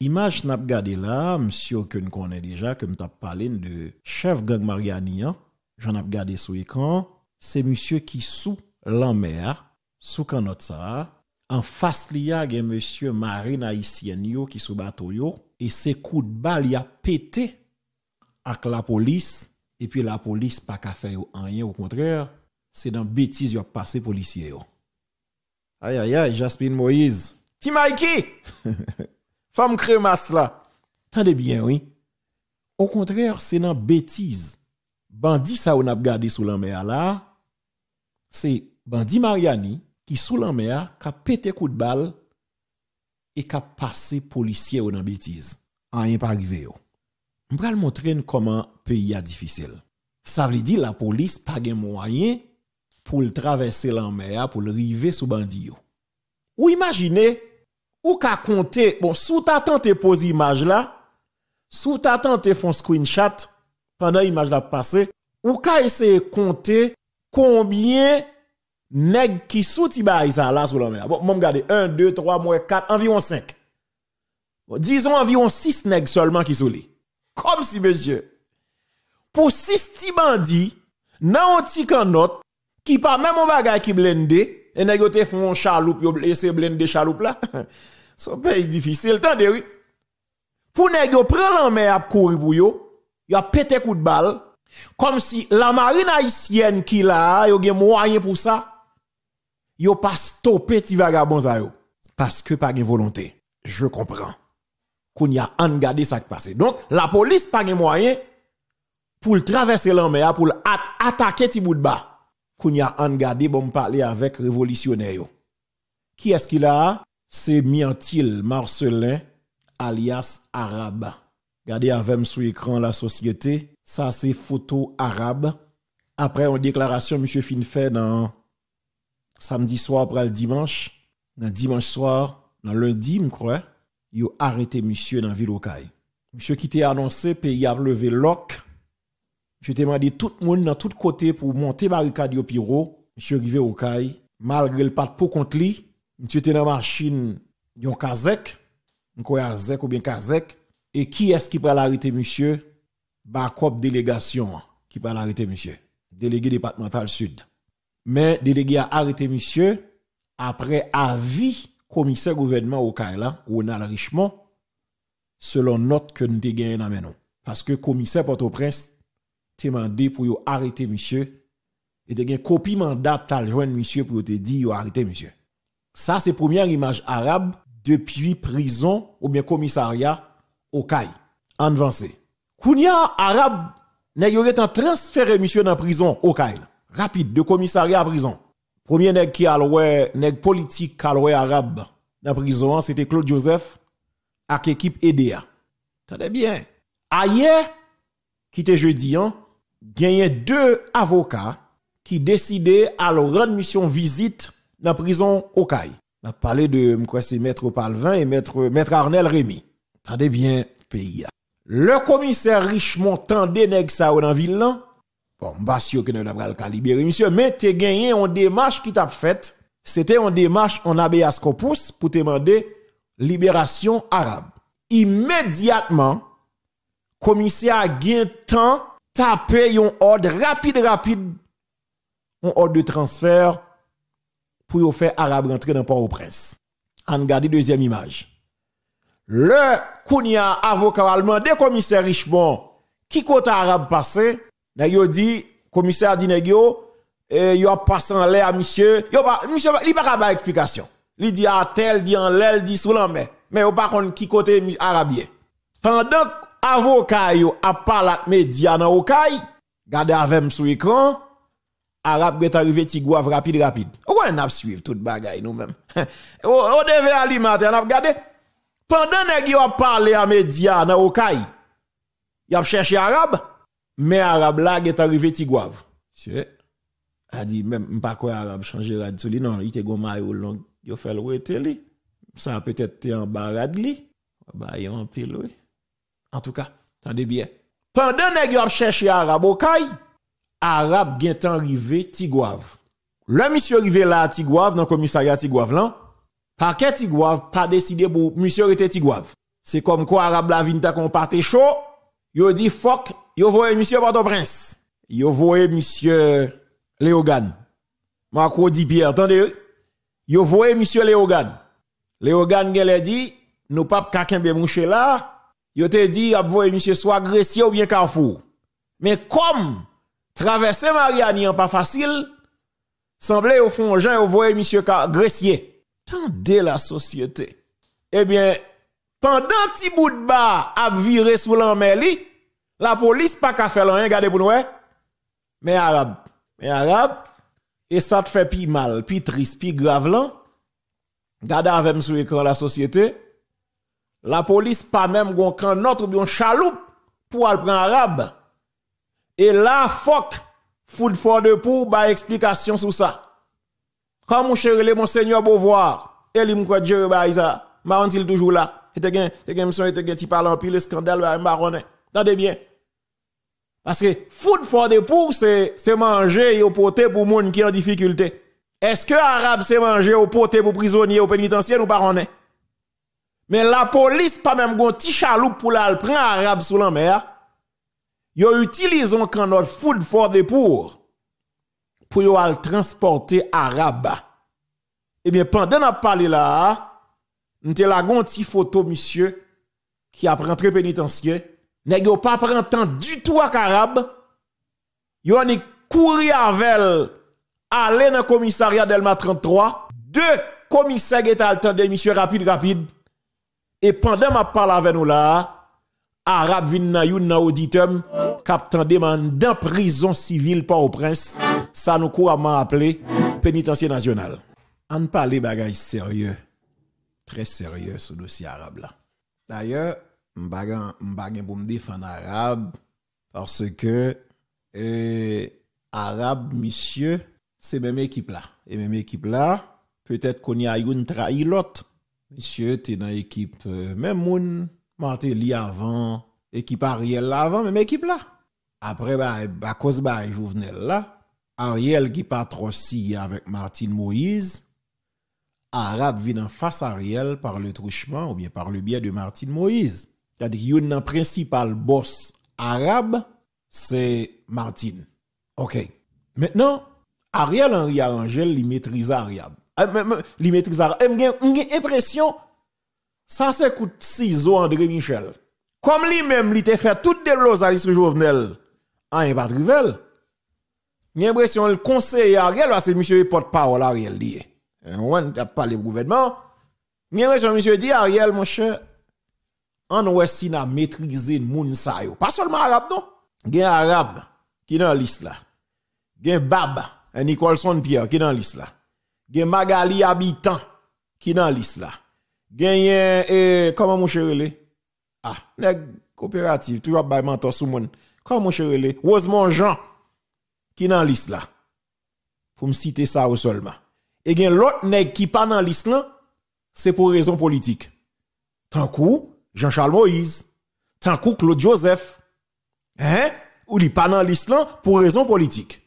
image n'a pas gardé là monsieur que nous connaissons déjà que nous avons parlé de chef gang marianien, hein. j'en ai gardé sur écran c'est monsieur qui sous la mer sous le en face lia monsieur marine haïtienne qui sous bateau et ses coups de balle a pété avec la police et puis la police pas fait rien au contraire c'est dans bêtise a passé policier policiers. aïe aïe aïe Jasmine Moïse ti Femme crémasse là. Tendez bien, oui. Au contraire, c'est dans bêtise. Bandit ça on a gardé sous la mer là, c'est bandit Mariani qui sous la mer a pété coup de balle et qui a passé policier dans bêtise. Rien pas arrivé. Je vais montrer comment pays est difficile. Ça veut dire la police pas de moyen pour traverser la mer pour arriver sous bandit. Ou imaginez ou ka compter, bon, sous ta tante pose image là, sous ta tante font screenshot pendant image la passé ou ka essayer compter combien nèg qui souti baï ça là sous la Bon, mon 1, 2, 3, moins 4, environ 5. disons environ 6 nèg seulement qui sont Comme si, monsieur, pour 6 tibandi bandits, nan on ti canot, qui pas même un bagay qui blende, et nèg te font chaloupe, yo blende chaloupe là. Son pays difficile. de oui. Pour nèg yo prend main à courir pour yo, yo a pété coup de balle comme si la marine haïtienne qui là, yo gen moyen pour ça. Yo pas stoppé ti vagabond ça yo parce que pas de volonté. Je comprends. Qu'on y a en ça qui passe. Donc la police pas de moyen pour traverser la mer pour attaquer ti bout de bas. Qu'on y a en bon parler avec révolutionnaire yo. Qui est-ce qu'il a c'est Miantil Marcelin, alias Arabe. à avec sous l'écran la société. Ça, c'est photo arabe. Après, une déclaration, M. Fin dans samedi soir après le dimanche. Dans dimanche soir, dans lundi, je crois, il a arrêté monsieur dans la ville Monsieur qui était annoncé, pays a levé l'oc. Je t'ai demandé tout le monde dans tous côtés pour monter barricade au pyro. Monsieur arrivé au malgré le pas pour contre lui, Monsieur était dans machine, yon Kazek, Kazek ou bien Kazek, et qui est-ce qui peut l'arrêter, monsieur? Bakop délégation qui peut l'arrêter, monsieur. Délégué départemental sud. Mais délégué a arrêté, monsieur, après avis commissaire gouvernement au Kaila, Ronald Richemont, selon note que nous avons dans Parce que commissaire Port-au-Prince demandé pour arrêter, monsieur, et te gen copie mandat tal joint monsieur pour te dire arrêté, monsieur. Ça, c'est première image arabe depuis prison ou bien commissariat au CAI. En avancé. Kounia arabe, nèg en transféré monsieur dans prison au CAI. Rapide, de commissariat à prison. Premier qui a loué, politique qui arabe dans prison, c'était Claude Joseph avec équipe EDA. Tenez bien. Ailleurs, qui était jeudi, hein, gagné deux avocats qui décidaient à leur rendre mission visite dans la prison au CAI. On a parlé de M. maître Palvin et maître, Arnel Rémy. Tendez bien, pays. Le commissaire Richemont tendait nèg ça dans ville là. Bon, pas sûr que nous pas le libérer monsieur, mais as gagné en démarche qui t'a fait. C'était en démarche en habeas corpus pour demander libération arabe. Immédiatement, commissaire a gagné temps taper un ordre rapide rapide un ordre de transfert pour faire arabe rentrer dans Port-au-Prince. On la deuxième image. Le Kounia avocat allemand des commissaires Richemont qui côté arabe passé, n'a dit commissaire dit Il et eh, passé en l'air à monsieur, Il pas monsieur pas d'explication... explication. Il dit à ah, tel dit en l'air dit sous l'en mais mais yo pas contre qui côté arabien. Pendant avocat l'avocat... a parlé média dans Okaï, regardez avec sur écran arabe est arrivé tigouave rapide rapide. On a suivi toute bagaille nous-mêmes. on devait alimenter, on a regardé. Pendant nèg yo parlé à média dans Okay, Il a cherché arabe, mais arabe là est arrivé tigouave. A dit même pas quoi arabe changer radio non, il était gon maillot long, yo fait le Ça peut-être était en barade li. Bah yon pile En tout cas, tendez bien. Pendant nèg yo cherché arabe Okay, arabe qui tan rive Tigouave. Le monsieur rive là à Tigouave, dans le commissariat Tigouave là, paquet Tigouave pas décidé pour monsieur était Tigouave. C'est comme quoi arabe la vint à qu'on partait chaud, yo dit fuck, yo voye monsieur Port-au-Prince. Yo voye monsieur Léogan. Marco dit Pierre, attendez. Yo voye monsieur Léogan. Léogan gèle dit nous pas be mouche là, yo te dit a voye monsieur soit agressé ou bien Carrefour. Mais comme Traverser Mariani en pas facile, semblait au fond, Jean, au voyez, monsieur gracier Tendez la société. Eh bien, pendant petit bout de bas a viré sous l'emmeli, la police pas qu'à faire rien, regardez pour nous, hein. Mais arabe, mais arabe, et ça te fait plus mal, plus triste, plus grave là. Regardez avec sur l'écran la société. La police pas même gon notre bien chaloupe pour aller prendre arabe. Et là, fuck, food for de pour, bah, explication sur ça. Comme mon cher, le monseigneur Beauvoir, et il m'a dit, bah, Isa, Maron, il toujours là. Et t'es gain, t'es gain, t'es gain, t'y parles en le scandale, bah, Maron, Tendez bien. Parce que food for de pour, c'est, c'est manger et au poté pour monde qui en difficulté. Est-ce que arabe c'est manger au poté pour prisonnier au pénitentiaires, ou pas Mais la police pas même gon petit chaloupe pour la prendre arabe sous la mer. Yo utilisons quand notre food for the poor pour yo al transporter arabe. Eh bien pendant n'a parlé là, n'était la gonti photo monsieur qui a rentré pénitentiaire, nèg yo pas prend temps du tout à arabe. Yo ni courir avec aller dans le commissariat d'Elma 33, deux commissaires qui étaient à monsieur rapide rapide. Et pendant ma parle avec nous là, Arab vin nan yon nan auditum, demande prison civile par au prince, ça nous couramment appelé pénitencier national. On parle bagay sérieux, très sérieux sur dossier arabe là. D'ailleurs, m'bagan m'bagan pour me défendre arabe parce que eh, arabe monsieur, c'est même équipe là et même équipe là peut-être qu'on y a une trahi l'autre. Monsieur, tu dans l'équipe euh, même moun Martin ly avant, équipe Ariel là avant, même équipe là. Après, bah, à cause de bah, Jovenel là, Ariel qui part aussi avec Martin Moïse, Arabe vient en face Ariel par le truchement ou bien par le biais de Martin Moïse. C'est-à-dire a un principal boss arabe, c'est Martin. OK. Maintenant, Ariel Henri Arangel, il maîtrise Ariel. Euh, il maîtrise Ariel. Euh, une impression... Ça, c'est coup de ciseau André Michel. Comme lui-même, il ah, a fait tout l'eau à l'issue Jovenel, en pas trivel. J'ai l'impression que le conseiller Ariel, que monsieur porte-parole Ariel eh, Il On a parlé du gouvernement. J'ai l'impression que monsieur dit Ariel, mon cher, on ne si pas maîtriser le monde Pas seulement arabe non. Gen arabe qui dans liste là. a Bab, Nicholson Pierre qui dans liste là. a Magali habitant qui dans liste Gagné, et eh, comment mon cher Ah, nèg coopérative, toujours bay mentor sous Comment mon cher relé? heureusement Jean, qui dans liste là. Faut me citer ça seulement. Et gen l'autre nèg qui pas dans liste là, c'est pour raison politique. Tant coup, Jean-Charles Moïse. Tant coup, Claude Joseph. Hein? Ou li pas dans liste là pour raison politique.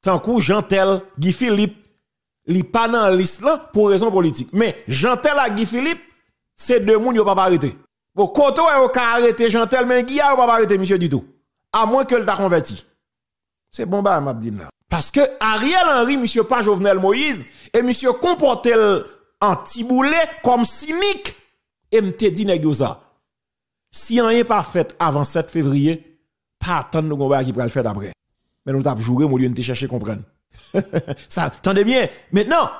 Tant coup, Jean Tel, Guy Philippe li pas dans l'islam pour raison politique. Mais Jantel à Guy Philippe, c'est deux moun yo pas arrêté. Bon, koto on ka arrêté Jantel, mais Guy a pas arrêté monsieur du tout. À moins que le t'a converti. C'est bon bah Mabdine là. Parce que Ariel Henry, monsieur pas Moïse, et monsieur Comportel en tiboulet comme cynique. Et m'te dit ça. Si yon pas fait avant 7 février, pas attendre nous qui va le faire après. Mais nous t'avons joué, lieu de te chercher comprendre. ça, bien. Maintenant,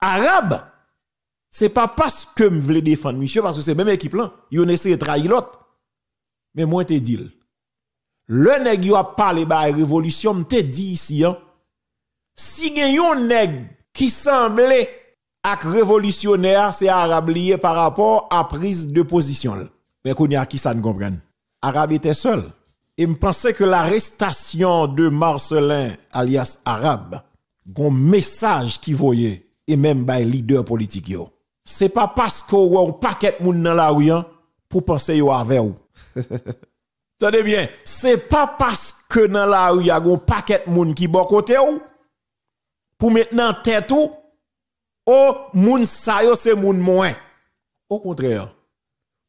arabe, c'est pas parce que me défendre monsieur, parce que c'est même équipe là. Ils ont essayé de trahir l'autre. Mais moi, te dis, Le nèg qui a parlé de la révolution, te dit ici, hein. Si a un nèg qui semblait être révolutionnaire, c'est arabe lié par rapport à prise de position. Mais qu'on y a qui ça ne comprenne. Arabe était seul. Et me pensait que l'arrestation de Marcelin, alias Arabe, un message qui voyait et même par leader politique yo. C'est pas parce que ou un paquet moun dans la rue pour penser yo avec ou. Tenez bien, c'est pas parce que dans la rue y a un paquet moun qui bon côté ou pour maintenant tête ou oh moun sa yo c'est moun moins. Au contraire.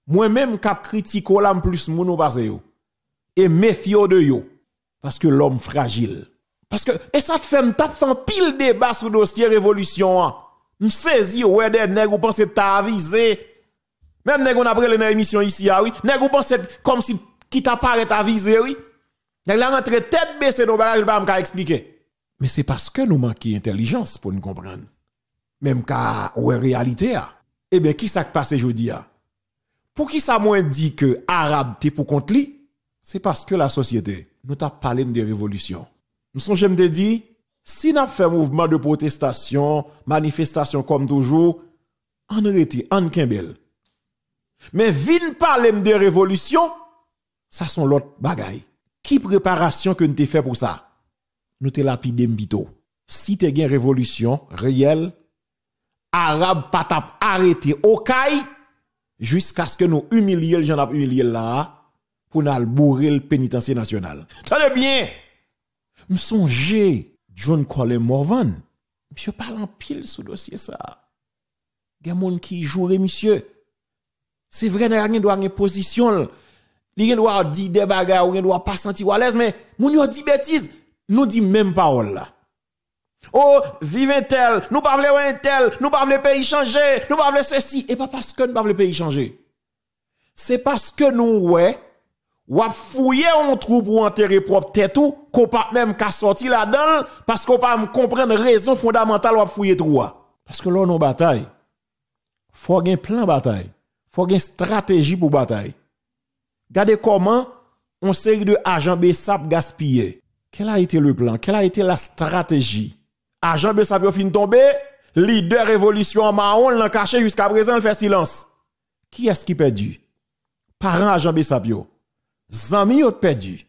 Moi-même cap critique l'homme plus moun ou passe yo et méfio de yo parce que l'homme fragile parce que, et ça te fait, un fait pile débat sur le dossier révolution. saisis ouais, des nègres, vous pensez avisé. Même nègres, on a pris les émission ici, ah oui. Nègres, vous pensez comme si qui t'apparaît avisé, oui. Nègres, la tête baissée dans le bagage, pas expliquer. Mais c'est parce que nous manquons d'intelligence pour nous comprendre. Même qu'à, ouais, réalité, ah. Eh bien, qui ça qui passe aujourd'hui, Pour qui ça moins dit que arabe t'es pour contre lui? C'est parce que la société, nous t'a parlé de révolution sommes j'aime de dit, si n'a fait mouvement de protestation, manifestation comme toujours, en arrêté, en kembel. Mais vin parler de révolution, ça sont l'autre bagaille. Qui préparation que nous fait pour ça? Nous te mbito. Si t'es une révolution réelle, arabe patap arrêté au jusqu'à ce que nous humilions, j'en ai humilié là, pour nous bourrer le pénitencier national. Tenez bien! me songer John Colin Morvan. Monsieur parle en pile sous dossier ça. Il y a monde qui monsieur. C'est vrai, il y a une position. Il y a dit des bagages, il ne a pas sentir à l'aise, mais moun yon dit bêtises. Nous dit même parole Oh, vive un tel, nous parlons un tel, nous parlons le pays changer, nous parlons ceci. Et pas parce que nous parlons le pays changer. C'est parce que nous, ouais, ou a fouillé un trou pour enterrer propre tête ou qu'on pas même qu'à sortir là-dedans parce qu'on pas comprendre raison fondamentale ou a fouillé trou parce que là on bataille faut un plan bataille faut une stratégie pour bataille regardez comment on série de agents Bessap gaspillé quel a été le plan quelle a été la stratégie agent Bessap yo fin tombé leader révolution en maon l'a caché jusqu'à présent il fait silence qui est-ce qui perdu Parent agent Bessap Zami ont perdu.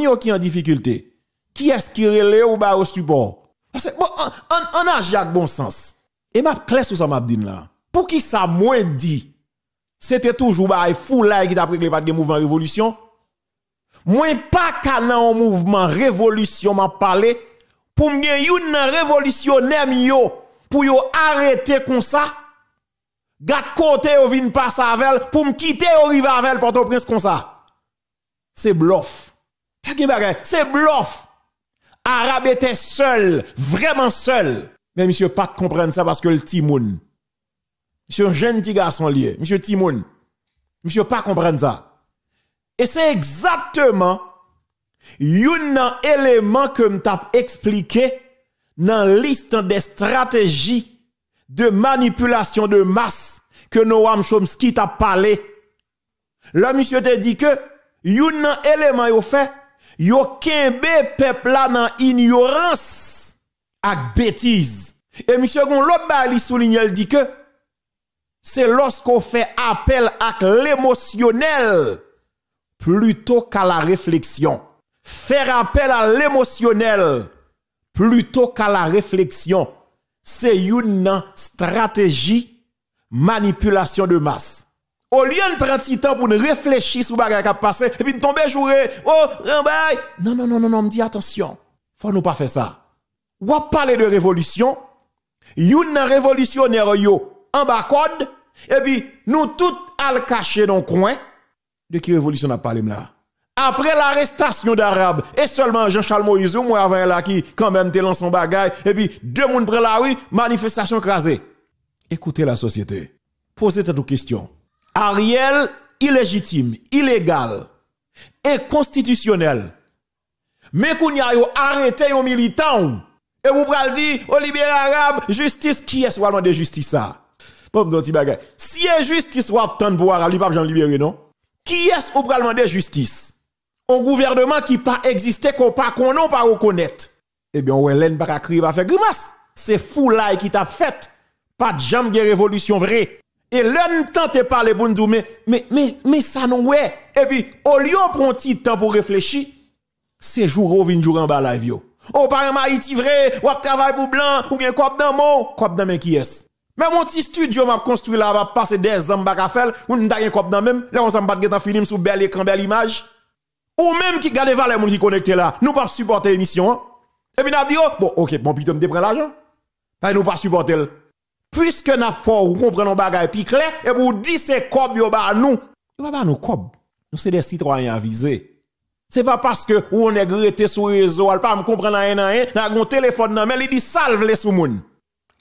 yo qui en difficulté. Qui est-ce qui relève ou bas au support? Parce que, bon, on, a Jacques bon sens. Et ma classe, sous ça m'a dit là. Pour qui ça moins dit? C'était toujours ba fou là qui t'a pris pas de mouvement révolution. Moins pas qu'un en mouvement révolution m'a parlé pour me une révolutionnaire yo pour yo arrêter comme ça. Gat côté ou vin pas avec pour me quitter au rive avec port prince comme ça c'est bluff. C'est bluff. Arabe était seul, vraiment seul. Mais monsieur, pas ça parce que le Timoun. Monsieur, jeune petit garçon lié. Monsieur Timoun. Monsieur, pas comprendre ça. Et c'est exactement un élément que m'tap expliqué dans la liste des stratégies de manipulation de masse que Noam Chomsky t'a parlé. Là, monsieur te dit que yon nan élément yo fait, yo kembe peuple là dans ignorance ak bêtise. Et monsieur gon l'autre souligne il dit que c'est lorsqu'on fait appel à l'émotionnel plutôt qu'à la réflexion. Faire appel à l'émotionnel plutôt qu'à la réflexion, c'est une stratégie manipulation de masse. Au lieu de prendre temps pour réfléchir sur ce qui a passé, et puis nous tomber jouer, oh, non, Non, non, non, non, non, me dit attention, faut nous pas faire ça. va parler de révolution, youn révolutionnaire yo en bas code, et puis nous tous al cacher dans le coin. De qui révolution a parlé là? Après l'arrestation d'Arabe, et seulement Jean-Charles Moïse, ou moi avant là, qui quand même te lance son bagage, et puis deux monde prennent la rue, manifestation écrasée Écoutez la société. Posez toutes questions. Ariel, illégitime, illégal, inconstitutionnel. Mais qu'on y a arrêté un militant. Et vous pouvez dire, au libéral arabe, justice, qui est-ce va de justice ça? Bon, bagay. Si justice ou attendre pour arabe, il pas libérer, non? Qui est-ce qu'on va demander justice? Un gouvernement qui pas existé, qu'on pas qu'on pas reconnaître. Eh bien, ouais, l'en pas crier, pas faire grimace. C'est fou là qui t'a fait. Pas de jambe de révolution vraie. Et l'un tente de parler pour nous mais, mais, mais, ça non, ouais. Et puis, au lieu de prendre un petit temps pour réfléchir, c'est jour où vient jour en bas la vie. Ou oh, par exemple, vrai, ou travail pour blanc, ou bien cop dans mon, cop dans mes qui est. Mais mon petit studio m'a construit là, va passé des ans, à fait, ou n'a rien cop dans même, là on s'en bat de film sous bel écran, belle image. Ou même qui garde valeur, moun qui connecté là, nous pas supporter l'émission. Hein. Et puis, nous dit, oh, bon, ok, bon, puis tu me prends l'argent. Ben, nous pas supporter puisque n'a fort ou comprenons bagay plus clair et pour dire c'est cob yo ba nous yo bah, bah, nous cob nous c'est des citoyens avisés c'est pas parce que ou on est grêté sur réseau al pas me comprendre rien rien n'a gon téléphone nan mais il dit salve les sous moun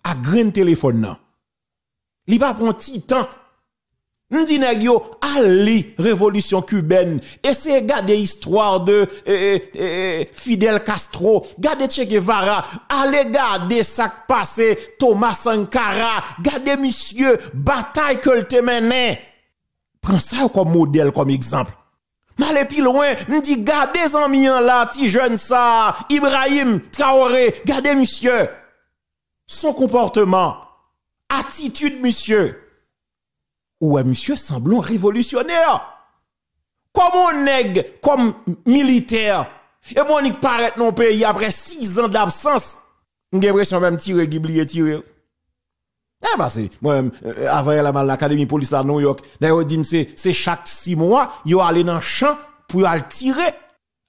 a grain téléphone là li pas tant petit temps dit disons Ali, révolution cubaine. Essayez de garder l'histoire de e, e, Fidel Castro. regardez Che Guevara. Allez garder ça passé Thomas Sankara. Gardez monsieur, bataille que le mené. Prends ça comme modèle, comme exemple. Mais allez plus loin, nous dit gardez en là, ti jeune ça, Ibrahim Traoré, gardez monsieur. Son comportement, attitude monsieur ouais, monsieur, semblant révolutionnaire. comme on nègre comme militaire, et bon, il paraît non pays après six ans d'absence, j'ai l'impression même tirer, giblier, tirer. Eh ben, c'est, moi, euh, avant, la mal l'académie police à New York, d'ailleurs, dit, c'est chaque six mois, il allé dans le champ pour aller tirer.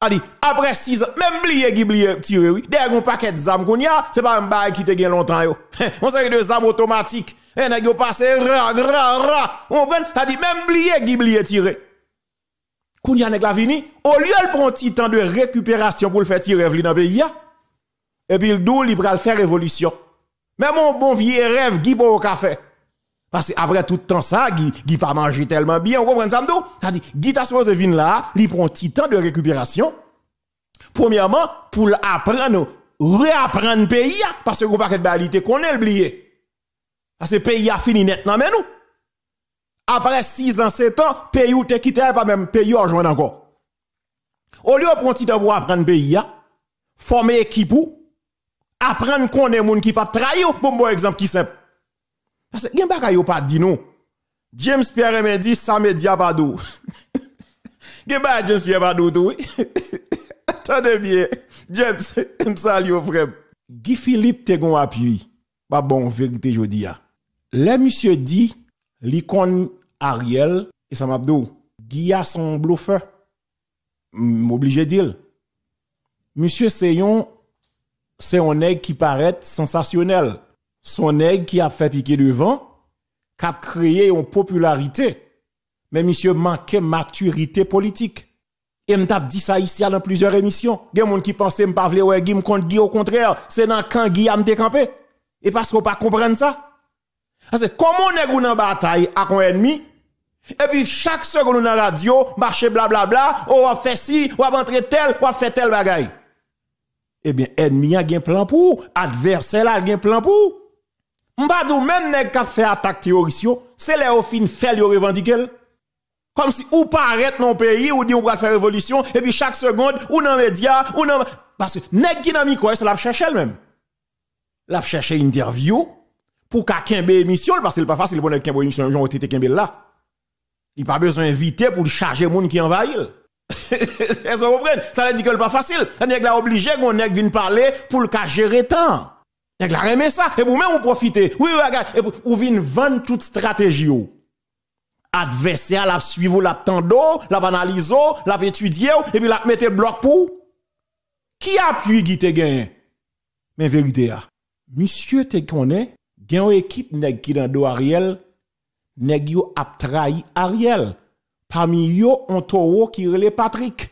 Allez, après six ans, même blier qui tiré, oui. D'ailleurs, un paquet de zam qu'on y a, c'est pas un bail qui te gagne longtemps, yo. On sait des zam automatiques. Et n'a pas passé, ra, ra, ra. On ça dit même blie, qui blier tiré. Quand y a la vini, au lieu de prendre un petit temps de récupération pour le faire tirer dans le pays, et eh puis le dou, il va faire révolution. Même mon bon vieux rêve, qui pour au café. Parce que après tout le temps ça, qui qui pas mangé tellement bien, on comprend ça, m'dou? Ça dit, ce t'a venir là, il prend un petit temps de récupération. Premièrement, pour apprendre, réapprendre le pays, parce que vous pas de réalité qu'on a oublié. Parce que le pays a fini net dans nous. Après 6 ans, 7 ans, le pays ou te quitté, pas même pays a rejoindre encore. Au lieu de prendre un temps pour apprendre le pays, former équipe ou, apprendre qu'on est moun qui pas trahir, pour bon exemple qui simple. Parce que, gen a pas dit non. James Pierre Mendy, me à pas gen bagay James Pierre Badou tout, oui. Attendez bien. James, au frère. Guy Philippe te gon appui. Pas bon, vérité, je dis. Le monsieur dit, l'icône Ariel, et ça m'a Qui oh, a son bluffeur. de dire. Monsieur Seyon, c'est un aigle qui paraît sensationnel. Son aigle qui a fait piquer le vent, qui a créé une popularité. Mais monsieur manquait maturité politique. Et m'a dit ça ici dans plusieurs émissions. Il y des gens qui pensaient que je ne pas contre au contraire, c'est dans quand Guy a campé. Et parce qu'on ne pas comprendre ça. Parce que comment on est en bataille avec un ennemi, et puis chaque seconde dans la radio, marcher blablabla, on va faire ci, on va entrer tel, on va faire tel bagaille. Eh bien, ennemi a un plan pour, adversaire a un plan pour. Mbadou dit même nèg qui fait attaque terroriste, c'est les fin fait le revendiquer. Comme si ou pas arrête non pays ou dit on va faire révolution et puis chaque seconde ou dans médias ou dans parce que nèg qui quoi quoi, c'est la cherche elle-même. La chercher interview pour qu'à kembe émission parce que c'est pas facile pour kembe émission j'ont été kembe là il pas besoin d'inviter pour charger gens qui envahit est vous comprenez ça veut dire que pas facile on là obligé qu'on est vienne parler pour le gérer temps nèg la remet ça et vous même vous profitez. oui regarde et vous venez vendre toute stratégie adversaire la suivre la tendo la analyser la étudier et puis la mettre bloc pour qui appuie pu te gagne mais vérité ah, monsieur te connaît a une équipe nèg est dans do Ariel, nèg yo a trahi Ariel. Parmi yo on toro qui relè Patrick.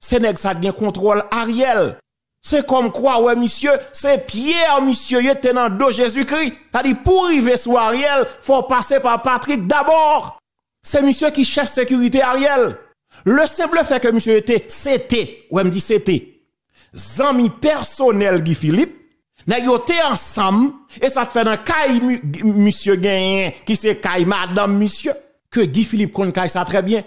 C'est nèg ça contrôle Ariel. C'est comme quoi ouais monsieur, c'est Pierre monsieur il était dans dos Jésus-Christ. T'as dit pour arriver sur Ariel, faut passer par Patrick d'abord. C'est monsieur qui chef sécurité Ariel. Le simple fait que monsieur était c'était, ouais me dit c'était. Zami personnel Guy Philippe nèg ensemble et ça te fait dans caille monsieur gagné qui c'est caille madame monsieur que Guy Philippe connaît ça très bien.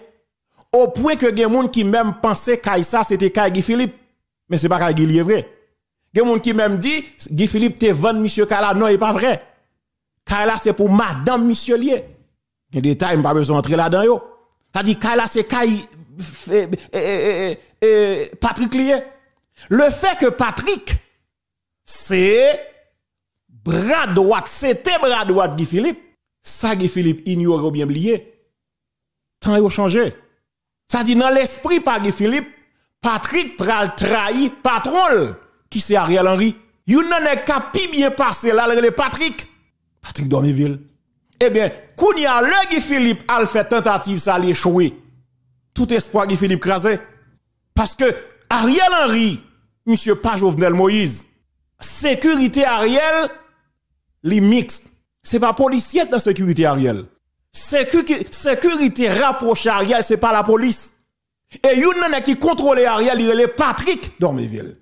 Au point que des monde qui même pensait caille ça c'était caille Guy Philippe mais c'est pas caille Guy vrai. Des monde qui même dit Guy Philippe t'es vend monsieur là non, n'est pas vrai. «Kaï-là», c'est pour madame monsieur lié. Gen détail pas besoin d'entrer là-dedans yo. Ça dit «Kaï-là», c'est caille euh, euh, euh, Patrick lié. Le fait que Patrick c'est bras droit, c'était bras droit Guy Philippe. Ça Guy Philippe ignore ou bien oublié. Tant il a changé. Ça dit dans l'esprit par Guy Philippe, Patrick pral trahi patron qui c'est Ariel Henry. You n'en pas qu'à bien passé là le Patrick. Patrick Dormiville. Eh bien, a le Guy Philippe a fait tentative ça échoué. Tout espoir Guy Philippe crasé. Parce que Ariel Henry, monsieur pas Moïse, sécurité Ariel, les mixte. C'est pas policier dans sécurité Ariel. sécurité rapproche Ariel, c'est pas la police. Et Younan qui contrôlait Ariel, il est Patrick villes...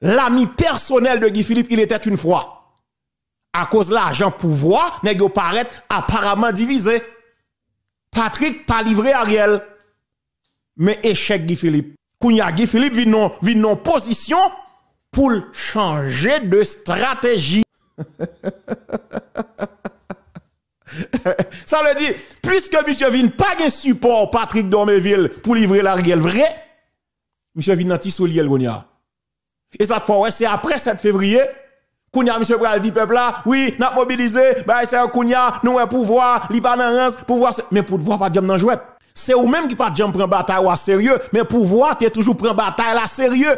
L'ami personnel de Guy Philippe, il était une fois. À cause de l'argent pouvoir, nèg paraît apparemment divisé. Patrick pas livré Ariel. Mais échec Guy Philippe. a Guy Philippe vit non, vit position pour changer de stratégie. Ça veut dire, puisque M. Vin pas de support Patrick Dormeville pour livrer la réelle vrai, M. Vin n'a pas Et ça, c'est après 7 février, Kounia, M. Pral dit peuple là, oui, n'a mobilisé, bah, c'est un Kounia, nous avons pouvoir, l'Ibanarance, pouvoir, mais pour voir, pas de dans jouet. C'est ou même qui pas de prend bataille au sérieux, mais pouvoir, es toujours prendre bataille à sérieux.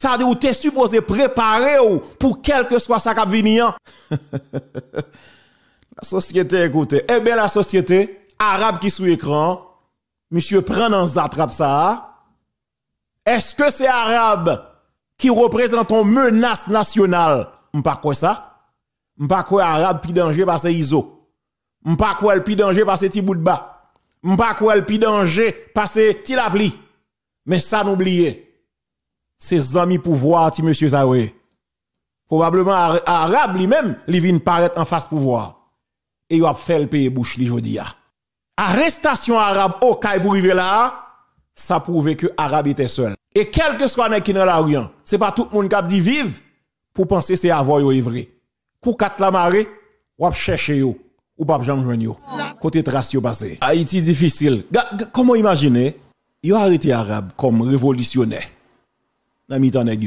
Ça veut dire que tu es supposé préparer pour quel que soit ça qui venir. Hein? la société, écoutez, eh bien la société, arabe qui sous écran, monsieur prend dans attrape ça. Est-ce que c'est arabe qui représente une menace nationale? pas quoi ça? pas quoi arabe plus danger parce iso. pas quoi le plus danger parce que bout de bas. M'pas quoi le plus danger parce que la Mais ça n'oubliez ses amis pouvoir, ti monsieur Zawe. Probablement, arabe lui-même, lui vient paraître en face pouvoir. Et il a fait le pays bouche, li jodi Arrestation arabe au Caï pour là, ça prouve que arabe était seul. Et quel que soit qui dans la rue, hein, c'est pas tout le monde qui a dit vive pour penser c'est avoir yo vrai. Pour quatre la marée, ou chercher ou pas jamais joindre Côté trace yo passé. Haïti difficile. Comment imaginer a arrêté arabe comme révolutionnaire dans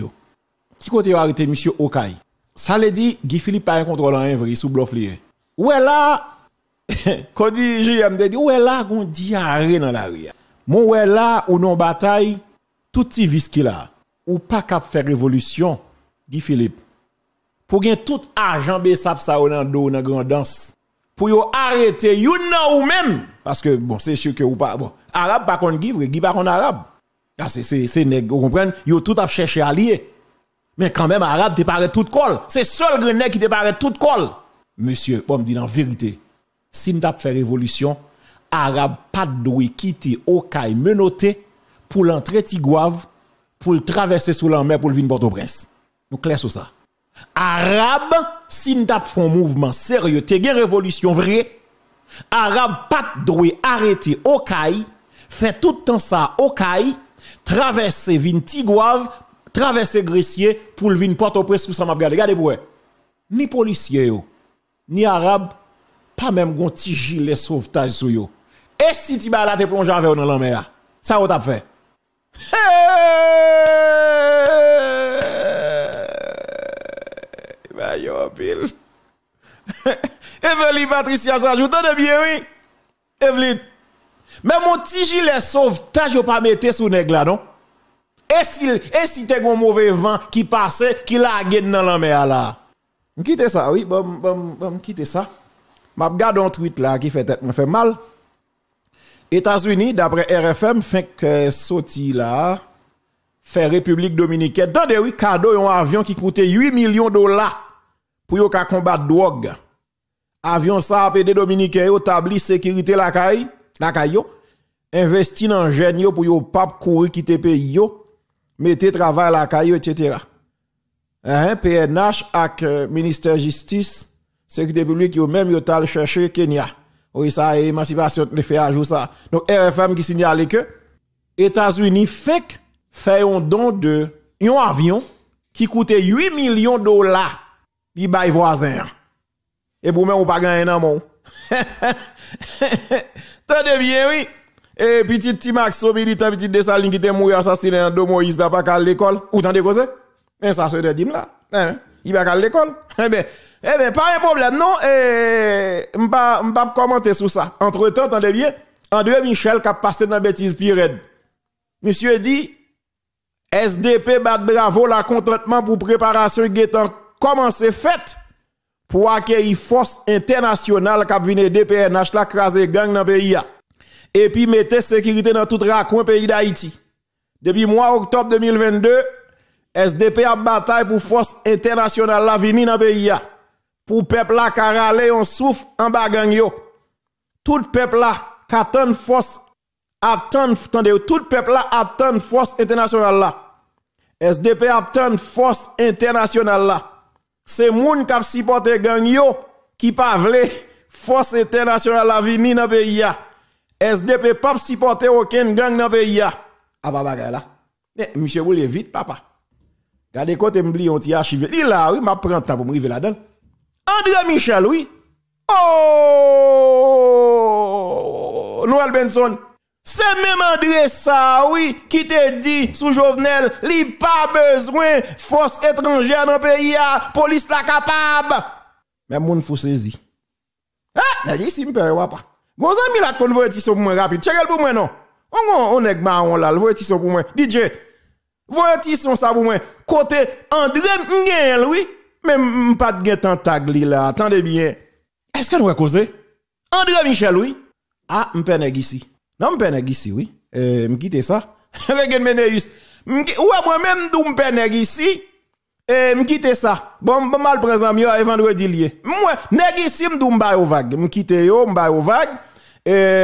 Qui côté arrêté monsieur Okai Ça le dit Guy Philippe par un contrôle en vrai sous bluff lié. est là quand dit j'ai dit est là dit diarrhée dans la rue. Mon est là ou non bataille tout petit vis qui là ou pas cap faire révolution Guy Philippe. Pour gagner tout argent besap ça sa dos dans grand danse pour arrêter you know ou même parce que bon c'est sûr que ou pas bon arabe pas qu'on Guy, Guy pas contre arabe ah, c'est nèg, vous comprenez? Yo tout a cherché allié. Mais quand même, arabe paraît tout col. C'est seul grenet qui paraît tout colle Monsieur, bon, me dit la vérité. Si nous fait révolution, arabe pas de quitter Okaï menotté pour l'entrée Tigouave, pour le traverser sous la mer pour le venir Port-au-Prince. Nous clair sur ça. Arabe, si nous font mouvement sérieux, t'es une révolution vraie. Arabe pas de arrêter Okaï, fait tout le temps ça Okaï traverser vin Tigouave, traverser Gressier pour le vin au prince pour ça m'a regardé. Regardez pour Ni policier ni arabe pas même gon petit gilet sauvetage sou yo. Et si tu vas te plonger avec dans la mer, ça Eh Eh fait. Eh yo Eh Eh Patricia Eh de bien oui. Eh mais mon petit gilet sauvetage, pas mettre sous négla là, non? Et si, et si un mauvais vent qui passait, qui l'a dans la mer là? quitter ça, oui, bon, bon, bon, quitte ça. M'a regarde un tweet là qui fait me fait mal. États-Unis, d'après RFM, fait que là, fait République Dominicaine. Dans des oui, cadeau, un avion qui coûtait 8 millions de dollars pour yon combattre drogue. Avion ça, PD Dominicain, établi sécurité la caille la caillou investi dans jeune gens pour yo pas courir quitter pays yo, mettez travail la kayo etc. Hein, eh, PNH avec euh, ministère justice, sécurité publique yo même yo tal chercher Kenya. Oui ça et l'émancipation de fait à jour ça. Donc RFM qui signale que États-Unis fait fait un don de un avion qui coûtait 8 millions de dollars li bay voisin. Et pour même ou pas gagner dans mon. Tendez bien, oui. Et petit Timax, militant, petit Dessaline qui était mort assassiné en deux Moïse, n'a pas qu'à l'école. Ou t'en quoi c'est? Mais ça, c'est de dim là. Eh ben, il va qu'à l'école. Eh bien, eh bien, pas un problème, non? ne vais pas commenter sur ça. Entre temps, t'en bien, André Michel qui a passé dans bêtise pire. Monsieur dit, SDP bat bravo la contentement pour préparation qui est commencé fait pour accueillir force internationale qui vient aider PNH la craser gang dans le pays et puis la sécurité dans tout raccoin pays d'Haïti. Depuis mois octobre 2022, SDP a bataille pour force internationale la venir dans pays pour peuple la qui on souffle en bas gang yo. Tout peuple qui attend force attend tout peuple là attend force internationale La SDP attend force internationale là c'est moun qui supporte gang yo qui pas vle force internationale la vini dans pays SDP pas supporter aucun gang dans pays a pas ah, bagay bah, là mais monsieur vous vite papa regardez côté m'bli on ti archive il là oui m'a prend temps pour m'arriver là-dedans André Michel oui oh Noël Benson c'est même André Saoui qui te dit sous Jovenel, il pas besoin de force étrangère dans le pays, La ah, police la capable. Mais moun faut saisi. Ah, n'a dit si me peur pas. Mon ami la qu'on voit pour moi rapide. Check pour moi non. On on est marron là, voit tisson pour moi. DJ. Voit voyez ça pour moi. Côté André Ngel, oui. Mais pas de temps tag là. Attendez bien. Est-ce qu'on va causer André Michel oui. Ah, m'peneg ici. Non, je ici, oui. Euh, ça. Regarde Ouais, moi-même, d'où me ici. Je ça. Bon, bon mal présent mieux à vendredi lié. Moi, nèg ici me doum au vague. M'kite yo, me au vague. Euh,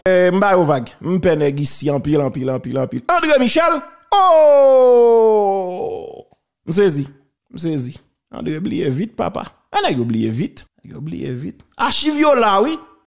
au vague. Me ici en pile en pile en pile en pile. André Michel. Oh! Me saisi. Me saisi. André oubliez vite papa. Elle ah, a oublié vite. Oublié vite. Archivio là, oui.